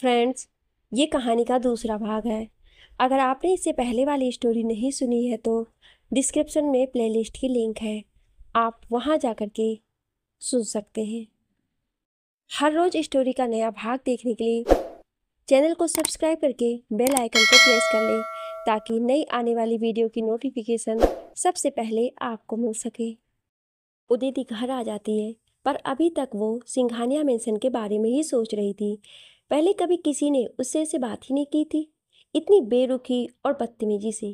friends ये कहानी का दूसरा भाग है अगर आपने इससे पहले वाली स्टोरी नहीं सुनी है तो डिस्क्रिप्शन में प्लेलिस्ट की लिंक है आप वहाँ जा कर के सुन सकते हैं हर रोज़ स्टोरी का नया भाग देखने के लिए चैनल को सब्सक्राइब करके बेल आइकन को प्रेस कर लें ताकि नई आने वाली वीडियो की नोटिफिकेशन सबसे पहले आपको मिल सके उदिति घर आ जाती है पर अभी तक वो सिंघानिया मेंशन के बारे में ही सोच रही थी पहले कभी किसी ने उससे ऐसे बात ही नहीं की थी इतनी बेरुखी और बदतमीजी से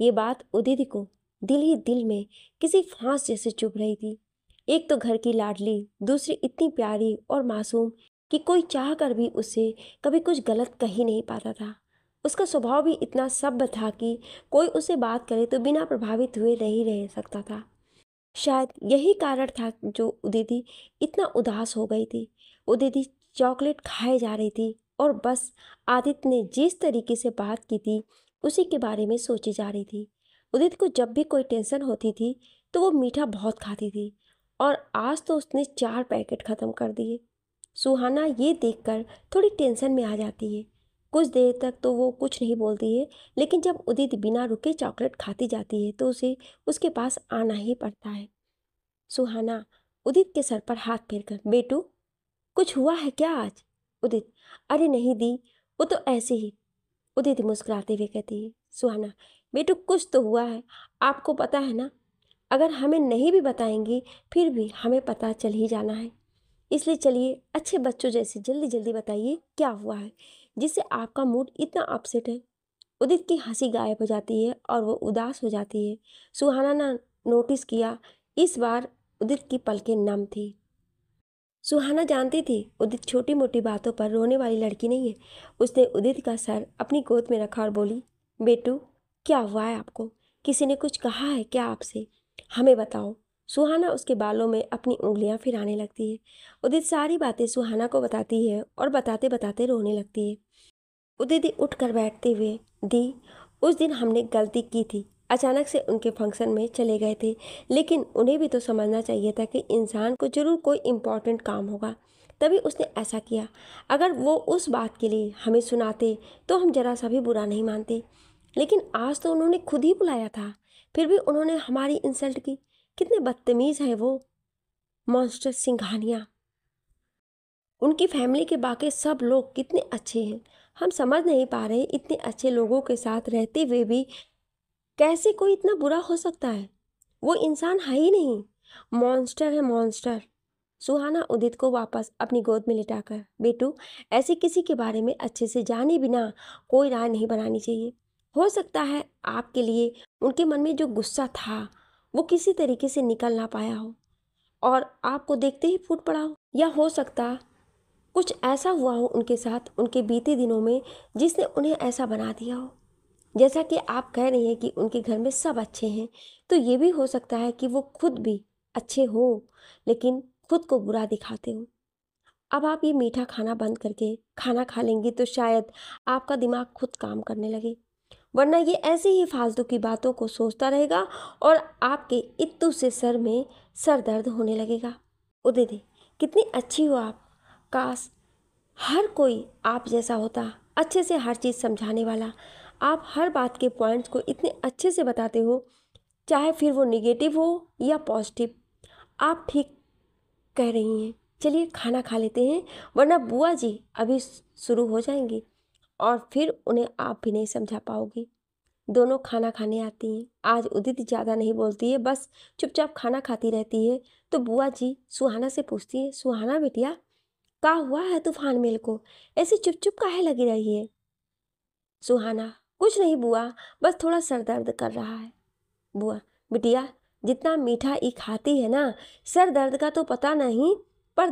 ये बात उदित को दिल ही दिल में किसी फांस जैसे चुभ रही थी एक तो घर की लाडली दूसरी इतनी प्यारी और मासूम कि कोई चाह कर भी उसे कभी कुछ गलत कह ही नहीं पाता था उसका स्वभाव भी इतना सभ्य था कि कोई उसे बात करे तो बिना प्रभावित हुए नहीं रह सकता था शायद यही कारण था जो उदिति इतना उदास हो गई थी उदिति चॉकलेट खाए जा रही थी और बस आदित्य ने जिस तरीके से बात की थी उसी के बारे में सोची जा रही थी उदित को जब भी कोई टेंशन होती थी तो वो मीठा बहुत खाती थी और आज तो उसने चार पैकेट ख़त्म कर दिए सुहाना ये देखकर थोड़ी टेंशन में आ जाती है कुछ देर तक तो वो कुछ नहीं बोलती है लेकिन जब उदित बिना रुके चॉकलेट खाती जाती है तो उसे उसके पास आना ही पड़ता है सुहाना उदित के सर पर हाथ फेर कर बेटू कुछ हुआ है क्या आज उदित अरे नहीं दी वो तो ऐसे ही उदित मुस्कुराते हुए कहती है सुहाना बेटू कुछ तो हुआ है आपको पता है ना अगर हमें नहीं भी बताएंगी फिर भी हमें पता चल ही जाना है इसलिए चलिए अच्छे बच्चों जैसे जल्दी जल्दी बताइए क्या हुआ है जिससे आपका मूड इतना अपसेट है उदित की हंसी गायब हो जाती है और वो उदास हो जाती है सुहाना ने नोटिस किया इस बार उदित की पलकें नम थी सुहाना जानती थी उदित छोटी मोटी बातों पर रोने वाली लड़की नहीं है उसने उदित का सर अपनी गोद में रखा और बोली बेटू क्या हुआ है आपको किसी ने कुछ कहा है क्या आपसे हमें बताओ सुहाना उसके बालों में अपनी उंगलियां फिराने लगती है उदित सारी बातें सुहाना को बताती है और बताते बताते रोने लगती है उदित उठ कर बैठते हुए दी उस दिन हमने गलती की थी अचानक से उनके फंक्शन में चले गए थे लेकिन उन्हें भी तो समझना चाहिए था कि इंसान को ज़रूर कोई इम्पॉर्टेंट काम होगा तभी उसने ऐसा किया अगर वो उस बात के लिए हमें सुनाते तो हम जरा सा भी बुरा नहीं मानते लेकिन आज तो उन्होंने खुद ही बुलाया था फिर भी उन्होंने हमारी इंसल्ट की कितने बदतमीज़ हैं वो मॉन्स्टर सिंघानिया उनकी फैमिली के बाकी सब लोग कितने अच्छे हैं हम समझ नहीं पा रहे इतने अच्छे लोगों के साथ रहते हुए भी कैसे कोई इतना बुरा हो सकता है वो इंसान है ही नहीं मॉन्स्टर है मॉन्स्टर सुहाना उदित को वापस अपनी गोद में लिटाकर बेटू ऐसे किसी के बारे में अच्छे से जाने बिना कोई राय नहीं बनानी चाहिए हो सकता है आपके लिए उनके मन में जो गुस्सा था वो किसी तरीके से निकल ना पाया हो और आपको देखते ही फूट पड़ा हो या हो सकता कुछ ऐसा हुआ हो उनके साथ उनके बीते दिनों में जिसने उन्हें ऐसा बना दिया हो जैसा कि आप कह रही हैं कि उनके घर में सब अच्छे हैं तो ये भी हो सकता है कि वो खुद भी अच्छे हो लेकिन खुद को बुरा दिखाते हो अब आप ये मीठा खाना बंद करके खाना खा लेंगी तो शायद आपका दिमाग खुद काम करने लगे वरना ये ऐसे ही फालतू की बातों को सोचता रहेगा और आपके इत्तू से सर में सर दर्द होने लगेगा उदे दे कितनी अच्छी हो आप काश हर कोई आप जैसा होता अच्छे से हर चीज़ समझाने वाला आप हर बात के पॉइंट्स को इतने अच्छे से बताते हो चाहे फिर वो निगेटिव हो या पॉजिटिव आप ठीक कह रही हैं चलिए खाना खा लेते हैं वरना बुआ जी अभी शुरू हो जाएंगी और फिर उन्हें आप भी नहीं समझा पाओगी दोनों खाना खाने आती हैं आज उदित ज़्यादा नहीं बोलती है बस चुपचाप खाना खाती रहती है तो बुआ जी सुहाना से पूछती है सुहाना बेटिया का हुआ है तूफान मेल को ऐसे चुप चुप काहे लगी रही है सुहाना कुछ नहीं बुआ बस थोड़ा सर दर्द कर रहा है बुआ बिटिया जितना मीठा ई खाती है ना सर दर्द का तो पता नहीं पर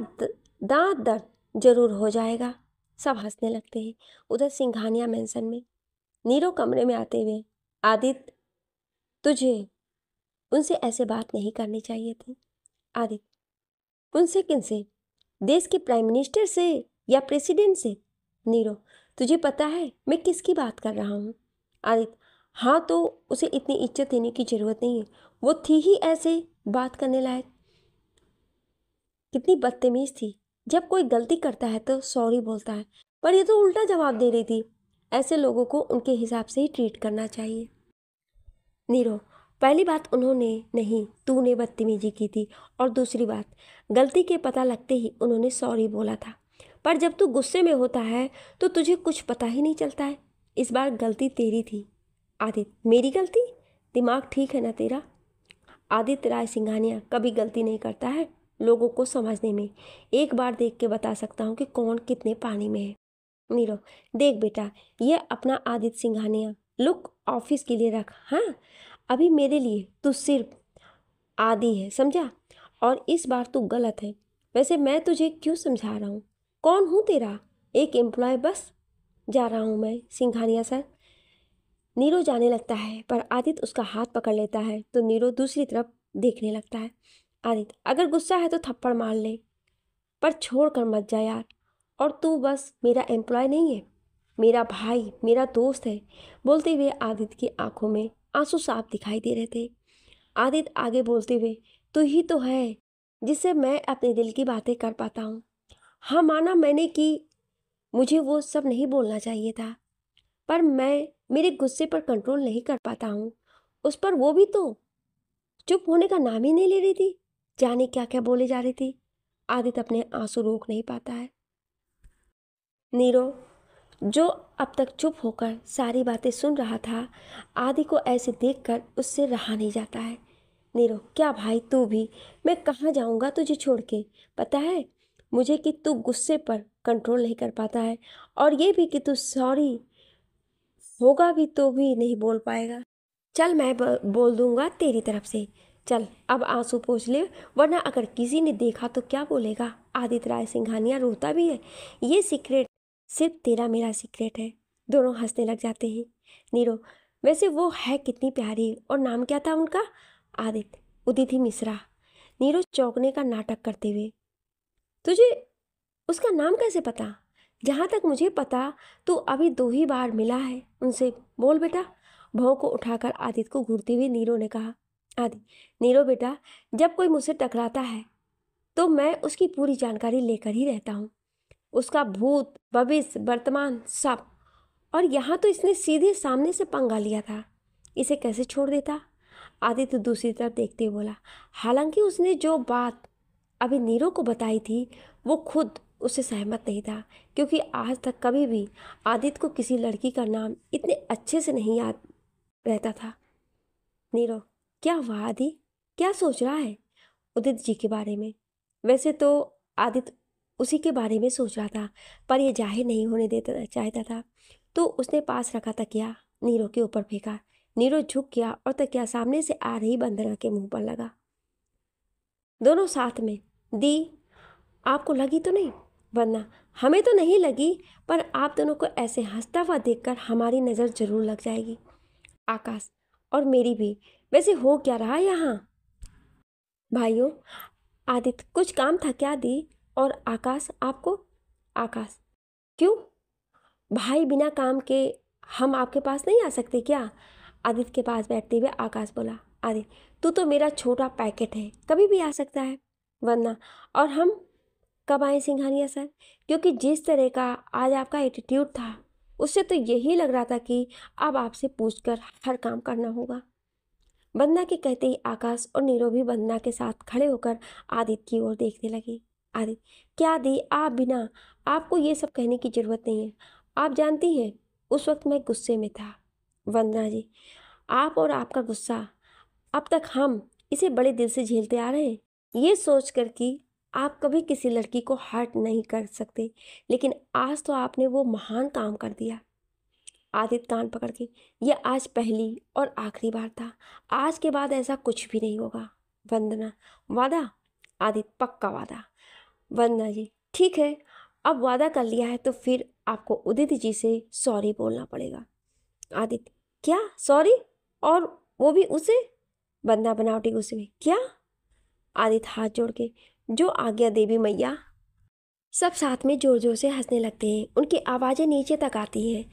दांत दर्द जरूर हो जाएगा सब हंसने लगते हैं उधर सिंघानिया मेंशन में नीरो कमरे में आते हुए आदित्य तुझे उनसे ऐसे बात नहीं करनी चाहिए थी आदित्य उनसे किन से देश के प्राइम मिनिस्टर से या प्रेसिडेंट से नीरो तुझे पता है मैं किसकी बात कर रहा हूँ आदित्य हाँ तो उसे इतनी इज्जत देने की ज़रूरत नहीं है वो थी ही ऐसे बात करने लायक कितनी बदतमीज़ थी जब कोई गलती करता है तो सॉरी बोलता है पर ये तो उल्टा जवाब दे रही थी ऐसे लोगों को उनके हिसाब से ही ट्रीट करना चाहिए नीरो पहली बात उन्होंने नहीं तूने बदतमीजी की थी और दूसरी बात गलती के पता लगते ही उन्होंने सॉरी बोला था पर जब तू गुस्से में होता है तो तुझे कुछ पता ही नहीं चलता है इस बार गलती तेरी थी आदित्य मेरी गलती दिमाग ठीक है ना तेरा आदित्य राय सिंघानिया कभी गलती नहीं करता है लोगों को समझने में एक बार देख के बता सकता हूँ कि कौन कितने पानी में है नीरो देख बेटा यह अपना आदित्य सिंघानिया लुक ऑफिस के लिए रख हाँ अभी मेरे लिए तू सिर्फ आदि है समझा और इस बार तू गलत है वैसे मैं तुझे क्यों समझा रहा हूँ कौन हूँ तेरा एक एम्प्लॉय बस जा रहा हूँ मैं सिंघानिया सर नीरो जाने लगता है पर आदित्य उसका हाथ पकड़ लेता है तो नीरो दूसरी तरफ देखने लगता है आदित्य अगर गुस्सा है तो थप्पड़ मार ले पर छोड़ कर मत जा यार और तू बस मेरा एम्प्लॉय नहीं है मेरा भाई मेरा दोस्त है बोलते हुए आदित्य की आंखों में आंसू साफ दिखाई दे रहे थे आदित्य आगे बोलते हुए तू ही तो है जिससे मैं अपने दिल की बातें कर पाता हूँ हाँ माना मैंने कि मुझे वो सब नहीं बोलना चाहिए था पर मैं मेरे गुस्से पर कंट्रोल नहीं कर पाता हूँ उस पर वो भी तो चुप होने का नाम ही नहीं ले रही थी जाने क्या क्या बोले जा रही थी आदित्य अपने आंसू रोक नहीं पाता है नीरो जो अब तक चुप होकर सारी बातें सुन रहा था आदि को ऐसे देखकर उससे रहा नहीं जाता है नीरो क्या भाई तू भी मैं कहाँ जाऊँगा तुझे छोड़ के पता है मुझे कि तू गुस्से पर कंट्रोल नहीं कर पाता है और ये भी कि तू सॉरी होगा भी तो भी नहीं बोल पाएगा चल मैं बोल दूंगा तेरी तरफ से चल अब आंसू पोछ ले वरना अगर किसी ने देखा तो क्या बोलेगा आदित्य राय सिंघानिया रोता भी है ये सीक्रेट सिर्फ तेरा मेरा सीक्रेट है दोनों हंसने लग जाते हैं नीरो वैसे वो है कितनी प्यारी और नाम क्या था उनका आदित्य उदिति मिश्रा नीरो चौंकने का नाटक करते हुए तुझे उसका नाम कैसे पता जहाँ तक मुझे पता तो अभी दो ही बार मिला है उनसे बोल बेटा भाव को उठाकर आदित्य को घूरते हुए नीरो ने कहा आदि नीरो बेटा जब कोई मुझसे टकराता है तो मैं उसकी पूरी जानकारी लेकर ही रहता हूँ उसका भूत भविष्य वर्तमान सब और यहाँ तो इसने सीधे सामने से पंगा लिया था इसे कैसे छोड़ देता आदित्य दूसरी तरफ देखते हुए बोला हालांकि उसने जो बात अभी नीरू को बताई थी वो खुद उससे सहमत नहीं था क्योंकि आज तक कभी भी आदित्य को किसी लड़की का नाम इतने अच्छे से नहीं याद रहता था नीरो क्या हुआ आदि क्या सोच रहा है उदित जी के बारे में वैसे तो आदित्य उसी के बारे में सोच रहा था पर यह जाहिर नहीं होने देता चाहता था तो उसने पास रखा तकिया नीरो के ऊपर फेंका नीरो झुक गया और तकिया सामने से आ रही बंदना के मुंह पर लगा दोनों साथ में दी आपको लगी तो नहीं वरना हमें तो नहीं लगी पर आप दोनों को ऐसे हंसता हुआ देखकर हमारी नज़र जरूर लग जाएगी आकाश और मेरी भी वैसे हो क्या रहा यहाँ भाइयों आदित्य कुछ काम था क्या दी और आकाश आपको आकाश क्यों भाई बिना काम के हम आपके पास नहीं आ सकते क्या आदित्य के पास बैठते हुए आकाश बोला आदित्य तू तो मेरा छोटा पैकेट है कभी भी आ सकता है वरना और हम कब आए सिंघानिया सर क्योंकि जिस तरह का आज आपका एटीट्यूड था उससे तो यही लग रहा था कि अब आपसे पूछकर हर काम करना होगा बंदना के कहते ही आकाश और नीरो भी बंदना के साथ खड़े होकर आदित्य की ओर देखने लगे आदित्य क्या दी आप बिना आपको ये सब कहने की ज़रूरत नहीं है आप जानती हैं उस वक्त मैं गुस्से में था वंदना जी आप और आपका गुस्सा अब तक हम इसे बड़े दिल से झेलते आ रहे हैं ये सोच कर कि आप कभी किसी लड़की को हर्ट नहीं कर सकते लेकिन आज तो आपने वो महान काम कर दिया आदित्य कान पकड़ के यह आज पहली और आखिरी बार था आज के बाद ऐसा कुछ भी नहीं होगा वंदना वादा आदित्य पक्का वादा वंदना जी ठीक है अब वादा कर लिया है तो फिर आपको उदित जी से सॉरी बोलना पड़ेगा आदित्य क्या सॉरी और वो भी उसे बंदा बनावटी उसे में क्या आदित्य हाथ जोड़ के जो आज्ञा देवी मैया सब साथ में जोर जोर से हंसने लगते हैं उनकी आवाज़ें नीचे तक आती हैं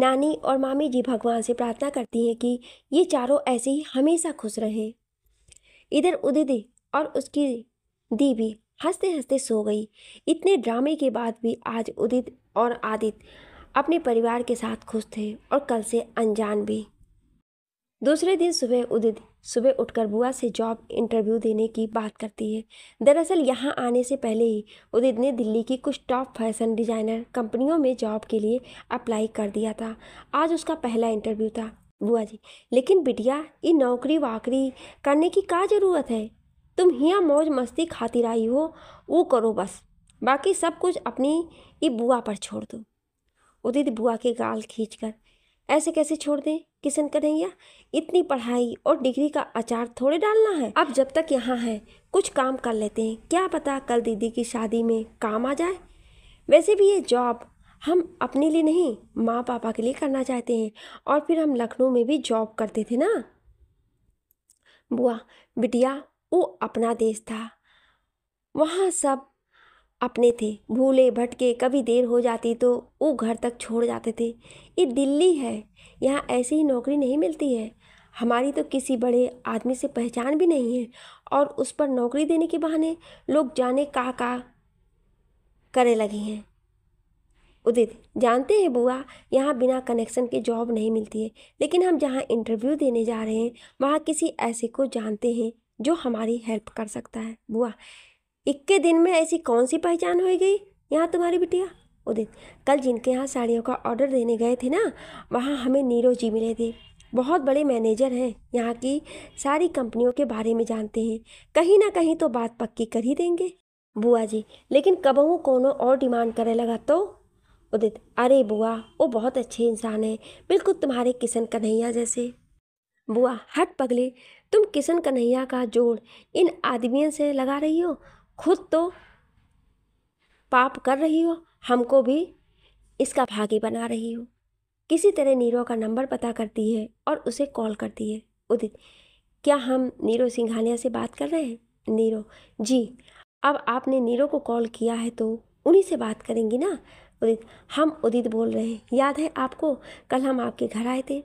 नानी और मामी जी भगवान से प्रार्थना करती हैं कि ये चारों ऐसे ही हमेशा खुश रहें इधर उदित और उसकी दीवी हंसते हंसते सो गई इतने ड्रामे के बाद भी आज उदित और आदित्य अपने परिवार के साथ खुश थे और कल से अनजान भी दूसरे दिन सुबह उदित सुबह उठकर बुआ से जॉब इंटरव्यू देने की बात करती है दरअसल यहाँ आने से पहले ही उदित ने दिल्ली की कुछ टॉप फैशन डिजाइनर कंपनियों में जॉब के लिए अप्लाई कर दिया था आज उसका पहला इंटरव्यू था बुआ जी लेकिन बिटिया ये नौकरी वाकरी करने की क्या ज़रूरत है तुम हिया मौज मस्ती खातिर आई हो वो करो बस बाकी सब कुछ अपनी ये बुआ पर छोड़ दो उदित बुआ के गाल खींच कर ऐसे कैसे छोड़ दें किशन कन्हैया इतनी पढ़ाई और डिग्री का अचार थोड़े डालना है अब जब तक यहाँ है कुछ काम कर लेते हैं क्या पता कल दीदी की शादी में काम आ जाए वैसे भी ये जॉब हम अपने लिए नहीं माँ पापा के लिए करना चाहते हैं और फिर हम लखनऊ में भी जॉब करते थे ना बुआ बिटिया वो अपना देश था वहाँ सब अपने थे भूले भटके कभी देर हो जाती तो वो घर तक छोड़ जाते थे ये दिल्ली है यहाँ ऐसी ही नौकरी नहीं मिलती है हमारी तो किसी बड़े आदमी से पहचान भी नहीं है और उस पर नौकरी देने के बहाने लोग जाने कहाँ कहाँ करे लगे हैं उदित जानते हैं बुआ यहाँ बिना कनेक्शन के जॉब नहीं मिलती है लेकिन हम जहाँ इंटरव्यू देने जा रहे हैं वहाँ किसी ऐसे को जानते हैं जो हमारी हेल्प कर सकता है बुआ इक्के दिन में ऐसी कौन सी पहचान हो गई यहाँ तुम्हारी बिटिया उदित कल जिनके यहाँ साड़ियों का ऑर्डर देने गए थे ना वहाँ हमें नीरो जी मिले थे बहुत बड़े मैनेजर हैं यहाँ की सारी कंपनियों के बारे में जानते हैं कहीं ना कहीं तो बात पक्की कर ही देंगे बुआ जी लेकिन कबहू कोनो और डिमांड करे लगा तो उदित अरे बुआ वो बहुत अच्छे इंसान है बिल्कुल तुम्हारे किशन कन्हैया जैसे बुआ हट पगले तुम किशन कन्हैया का जोड़ इन आदमियों से लगा रही हो खुद तो पाप कर रही हो हमको भी इसका भागी बना रही हो किसी तरह नीरो का नंबर पता करती है और उसे कॉल करती है उदित क्या हम नीरो सिंघानिया से बात कर रहे हैं नीरो जी अब आपने नीरो को कॉल किया है तो उन्हीं से बात करेंगी ना उदित हम उदित बोल रहे हैं याद है आपको कल हम आपके घर आए थे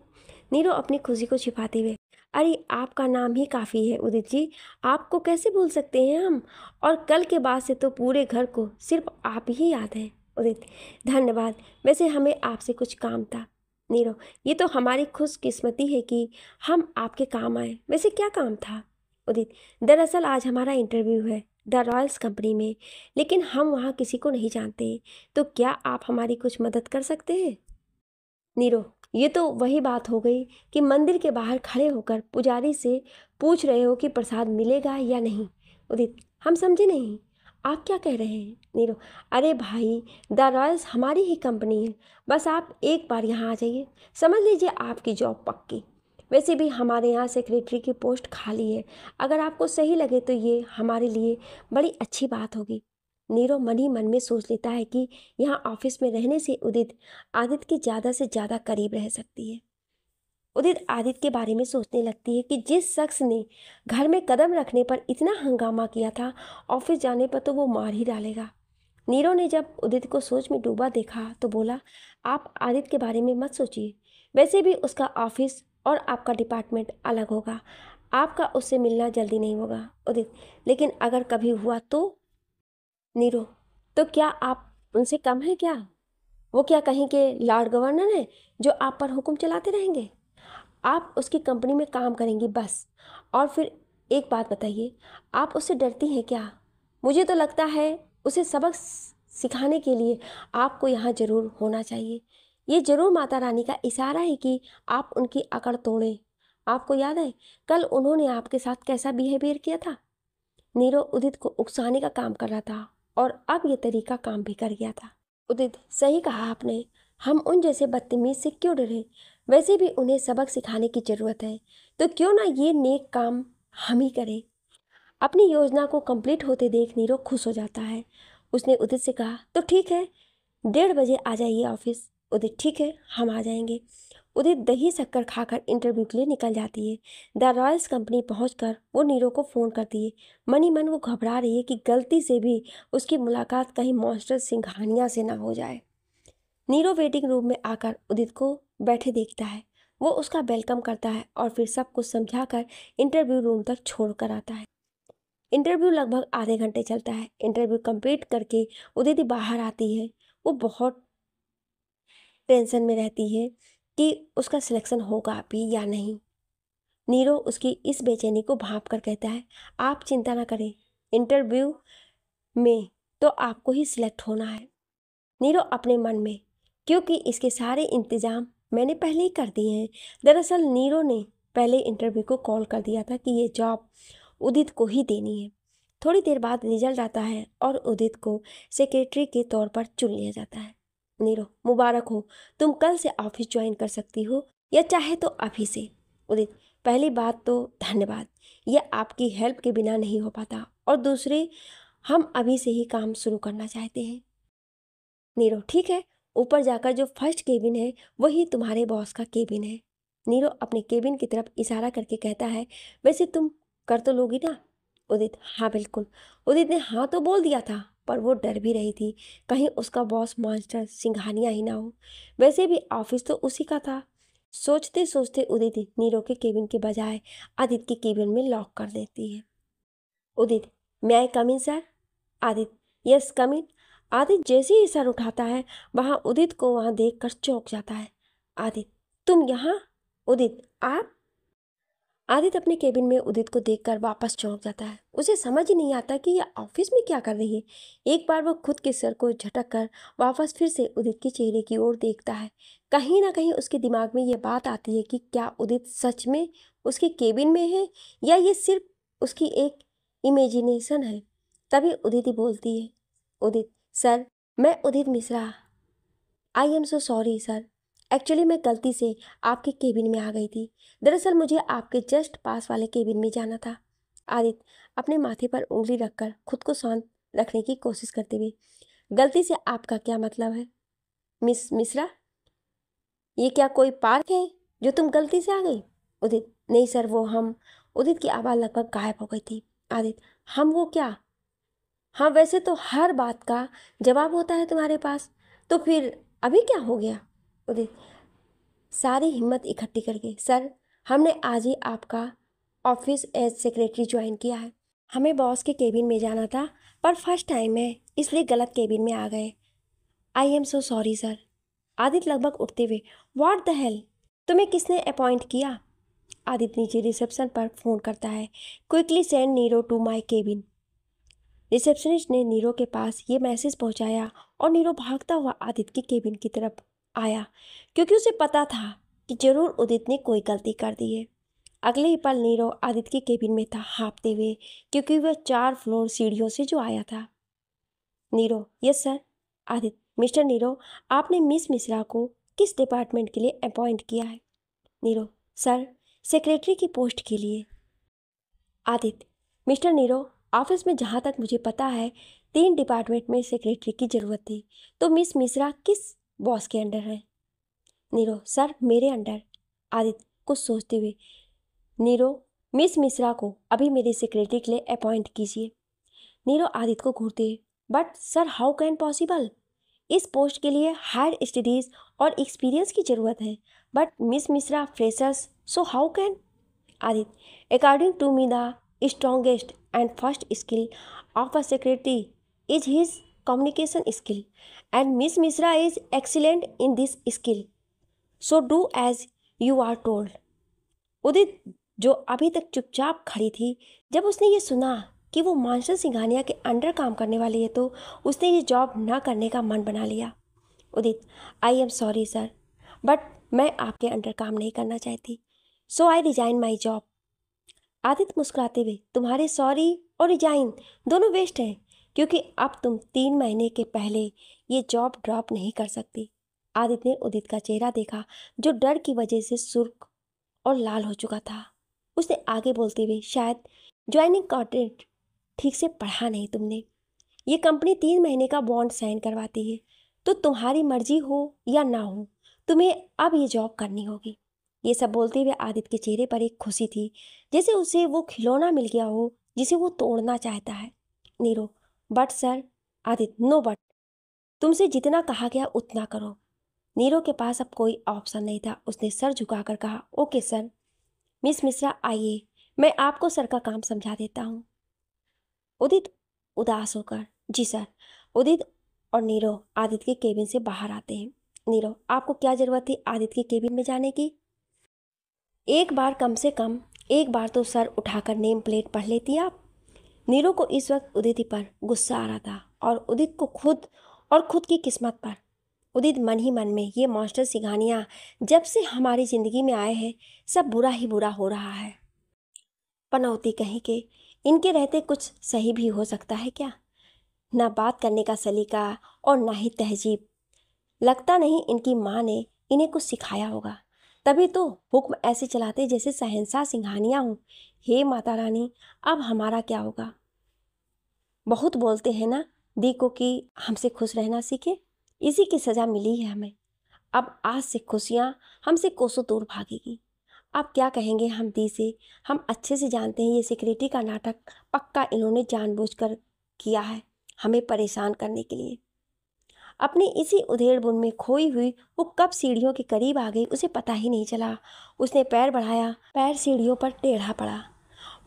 नीरो अपनी खुशी को छिपाते हुए अरे आपका नाम ही काफ़ी है उदित जी आपको कैसे भूल सकते हैं हम और कल के बाद से तो पूरे घर को सिर्फ आप ही याद हैं उदित धन्यवाद वैसे हमें आपसे कुछ काम था नीरो ये तो हमारी खुशकिस्मती है कि हम आपके काम आए वैसे क्या काम था उदित दरअसल आज हमारा इंटरव्यू है द रॉयल्स कंपनी में लेकिन हम वहाँ किसी को नहीं जानते तो क्या आप हमारी कुछ मदद कर सकते हैं नीरो ये तो वही बात हो गई कि मंदिर के बाहर खड़े होकर पुजारी से पूछ रहे हो कि प्रसाद मिलेगा या नहीं उदित हम समझे नहीं आप क्या कह रहे हैं नीरू अरे भाई द रॉयल्स हमारी ही कंपनी है बस आप एक बार यहाँ आ जाइए समझ लीजिए आपकी जॉब पक्की वैसे भी हमारे यहाँ सेक्रेटरी की पोस्ट खाली है अगर आपको सही लगे तो ये हमारे लिए बड़ी अच्छी बात होगी नीरो मन ही मन में सोच लेता है कि यहाँ ऑफिस में रहने से उदित आदित्य के ज़्यादा से ज़्यादा करीब रह सकती है उदित आदित्य के बारे में सोचने लगती है कि जिस शख्स ने घर में कदम रखने पर इतना हंगामा किया था ऑफिस जाने पर तो वो मार ही डालेगा नीरो ने जब उदित को सोच में डूबा देखा तो बोला आप आदित्य के बारे में मत सोचिए वैसे भी उसका ऑफिस और आपका डिपार्टमेंट अलग होगा आपका उससे मिलना जल्दी नहीं होगा उदित लेकिन अगर कभी हुआ तो नीरो तो क्या आप उनसे कम हैं क्या वो क्या कहीं के लॉर्ड गवर्नर हैं जो आप पर हुक्म चलाते रहेंगे आप उसकी कंपनी में काम करेंगी बस और फिर एक बात बताइए आप उससे डरती हैं क्या मुझे तो लगता है उसे सबक सिखाने के लिए आपको यहाँ ज़रूर होना चाहिए ये ज़रूर माता रानी का इशारा है कि आप उनकी अकड़ तोड़ें आपको याद है कल उन्होंने आपके साथ कैसा बिहेवियर किया था नीरो उदित को उकसाने का काम कर रहा था और अब ये तरीका काम भी कर गया था उदित सही कहा आपने हम उन जैसे बदतमीज से क्यों डरे वैसे भी उन्हें सबक सिखाने की ज़रूरत है तो क्यों ना ये नेक काम हम ही करें अपनी योजना को कंप्लीट होते देख नीरो खुश हो जाता है उसने उदित से कहा तो ठीक है डेढ़ बजे आ जाइए ऑफिस उदित ठीक है हम आ जाएंगे उदित दही शक्कर खाकर इंटरव्यू के लिए निकल जाती है द रॉयल्स कंपनी पहुँच वो नीरो को फ़ोन करती है मनी मन वो घबरा रही है कि गलती से भी उसकी मुलाकात कहीं मॉन्स्टर सिंघानिया से ना हो जाए नीरो वेटिंग रूम में आकर उदित को बैठे देखता है वो उसका वेलकम करता है और फिर सब कुछ समझाकर इंटरव्यू रूम तक छोड़ कर आता है इंटरव्यू लगभग आधे घंटे चलता है इंटरव्यू कंप्लीट करके उदिति बाहर आती है वो बहुत टेंशन में रहती है कि उसका सिलेक्शन होगा भी या नहीं नीरो उसकी इस बेचैनी को भाप कर कहता है आप चिंता ना करें इंटरव्यू में तो आपको ही सिलेक्ट होना है नीरो अपने मन में क्योंकि इसके सारे इंतज़ाम मैंने पहले ही कर दिए हैं दरअसल नीरो ने पहले इंटरव्यू को कॉल कर दिया था कि ये जॉब उदित को ही देनी है थोड़ी देर बाद रिजल्ट आता है और उदित को सेक्रेटरी के तौर पर चुन लिया जाता है नीरो मुबारक हो तुम कल से ऑफिस ज्वाइन कर सकती हो या चाहे तो अभी से उदित पहली बात तो धन्यवाद यह आपकी हेल्प के बिना नहीं हो पाता और दूसरी हम अभी से ही काम शुरू करना चाहते हैं नीरो ठीक है ऊपर जाकर जो फर्स्ट केबिन है वही तुम्हारे बॉस का केबिन है नीरो अपने केबिन की तरफ इशारा करके कहता है वैसे तुम कर तो लोगी ना उदित हाँ बिल्कुल उदित ने हाँ तो बोल दिया था पर वो डर भी रही थी कहीं उसका बॉस मास्टर सिंघानिया ही ना हो वैसे भी ऑफिस तो उसी का था सोचते सोचते उदित नीरो के केबिन के बजाय आदित्य के केबिन में लॉक कर देती है उदित मैं I come in sir Aditya yes come in Aditya जैसे ही सर उठाता है वहाँ उदित को वहाँ देख कर चौंक जाता है आदित्य तुम यहाँ उदित आप आदित्य अपने केबिन में उदित को देखकर वापस चौंक जाता है उसे समझ ही नहीं आता कि यह ऑफिस में क्या कर रही है एक बार वो खुद के सर को झटक कर वापस फिर से उदित के चेहरे की ओर देखता है कहीं ना कहीं उसके दिमाग में यह बात आती है कि क्या उदित सच में उसके केबिन में है या ये सिर्फ उसकी एक इमेजिनेशन है तभी उदित ही बोलती है उदित सर मैं Udit Mishra I am so sorry sir actually मैं गलती से आपके केबिन में आ गई थी दरअसल मुझे आपके जस्ट पास वाले केबिन में जाना था आदित्य अपने माथे पर उंगली रखकर खुद को शांत रखने की कोशिश करते हुए गलती से आपका क्या मतलब है मिस मिश्रा ये क्या कोई पार्क है जो तुम गलती से आ गई उदित नहीं सर वो हम उदित की आवाज़ लगभग गायब हो गई थी आदित्य हम वो क्या हाँ वैसे तो हर बात का जवाब होता है तुम्हारे पास तो फिर अभी क्या हो गया उदित सारी हिम्मत इकट्ठी करके सर हमने आज ही आपका ऑफिस एज सेक्रेटरी ज्वाइन किया है हमें बॉस के केबिन में जाना था पर फर्स्ट टाइम है इसलिए गलत केबिन में आ गए I am so sorry sir Aditya लगभग उठते हुए व्हाट द हेल तुम्हें किसने अपॉइंट किया आदित्य नीचे रिसेप्शन पर फ़ोन करता है quickly send Nero to my cabin receptionist ने नीरो के पास ये मैसेज पहुंचाया और नीरो भागता हुआ आदित्य के केबिन की तरफ आया क्योंकि उसे पता था कि जरूर उदित ने कोई गलती कर दी है अगले ही पल नीरो आदित्य के केबिन में था हाँपते हुए क्योंकि वह चार फ्लोर सीढ़ियों से जो आया था Nero yes sir Aditya mister Nero आपने मिस मिश्रा को किस डिपार्टमेंट के लिए अपॉइंट किया है नीरो सर सेक्रेटरी की पोस्ट के लिए आदित्य मिस्टर नीरो ऑफिस में जहाँ तक मुझे पता है तीन डिपार्टमेंट में सेक्रेटरी की ज़रूरत थी तो मिस मिश्रा किस बॉस के अंडर है नीरो सर मेरे अंडर आदित्य कुछ सोचते हुए नीरो मिस मिश्रा को अभी मेरी सेक्रेटरी के लिए अपॉइंट कीजिए नीरो आदित्य को घूरते but sir how can possible इस पोस्ट के लिए हायर स्टडीज़ और एक्सपीरियंस की ज़रूरत है but miss Mishra freshers so how can Aditya according to me the strongest and first skill of a secretary is his communication skill and miss Mishra is excellent in this skill so do as you are told Udit जो अभी तक चुपचाप खड़ी थी जब उसने ये सुना कि वो मानसर सिंघानिया के अंडर काम करने वाली है तो उसने ये जॉब ना करने का मन बना लिया Udit I am sorry sir but मैं आपके अंडर काम नहीं करना चाहती so I resign my job Aditya मुस्कुराते हुए तुम्हारे सॉरी और रिजाइन दोनों वेस्ट है क्योंकि अब तुम तीन महीने के पहले ये जॉब ड्रॉप नहीं कर सकती आदित्य ने उदित का चेहरा देखा जो डर की वजह से सुर्ख और लाल हो चुका था उसने आगे बोलते हुए शायद ज्वाइनिंग कॉन्ट्रेक्ट ठीक से पढ़ा नहीं तुमने ये कंपनी तीन महीने का बॉन्ड साइन करवाती है तो तुम्हारी मर्जी हो या ना हो तुम्हें अब ये जॉब करनी होगी ये सब बोलते हुए आदित्य के चेहरे पर एक खुशी थी जैसे उसे वो खिलौना मिल गया हो जिसे वो तोड़ना चाहता है Nero but sir Aditya no but तुमसे जितना कहा गया उतना करो नीरो के पास अब कोई ऑप्शन नहीं था उसने सर झुकाकर कहा ओके सर मिस मिश्रा आइए मैं आपको सर का काम समझा देता हूँ उदित उदास होकर जी सर उदित और नीरो आदित्य के केबिन से बाहर आते हैं नीरो आपको क्या ज़रूरत थी आदित्य के केबिन में जाने की एक बार कम से कम एक बार तो सर उठाकर नेम प्लेट पढ़ लेती आप नीरू को इस वक्त उदित पर गुस्सा आ रहा था और उदित को खुद और खुद की किस्मत पर उदित मन ही मन में ये मास्टर सिंघानिया जब से हमारी ज़िंदगी में आए हैं सब बुरा ही बुरा हो रहा है पनौती कहीं के इनके रहते कुछ सही भी हो सकता है क्या ना बात करने का सलीका और ना ही तहजीब लगता नहीं इनकी माँ ने इन्हें कुछ सिखाया होगा तभी तो हुक्म ऐसे चलाते जैसे सहनसा सिंघानिया हो हे माता रानी अब हमारा क्या होगा बहुत बोलते हैं ना दी को कि हमसे खुश रहना सीखे इसी की सज़ा मिली है हमें अब आज से खुशियाँ हमसे कोसों दूर भागेगी अब क्या कहेंगे हम दी से हम अच्छे से जानते हैं ये सिक्योरिटी का नाटक पक्का इन्होंने जानबूझकर किया है हमें परेशान करने के लिए अपने इसी उधेड़ बुन में खोई हुई वो कब सीढ़ियों के करीब आ गई उसे पता ही नहीं चला उसने पैर बढ़ाया पैर सीढ़ियों पर टेढ़ा पड़ा